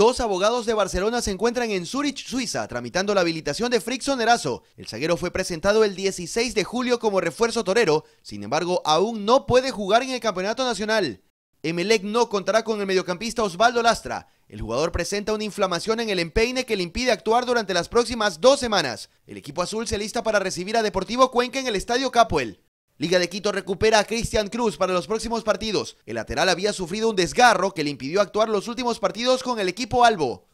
Dos abogados de Barcelona se encuentran en Zurich, Suiza, tramitando la habilitación de Frickson Erazo. El zaguero fue presentado el 16 de julio como refuerzo torero, sin embargo, aún no puede jugar en el campeonato nacional. Emelec no contará con el mediocampista Osvaldo Lastra. El jugador presenta una inflamación en el empeine que le impide actuar durante las próximas dos semanas. El equipo azul se lista para recibir a Deportivo Cuenca en el Estadio Capuel. Liga de Quito recupera a Cristian Cruz para los próximos partidos. El lateral había sufrido un desgarro que le impidió actuar los últimos partidos con el equipo Albo.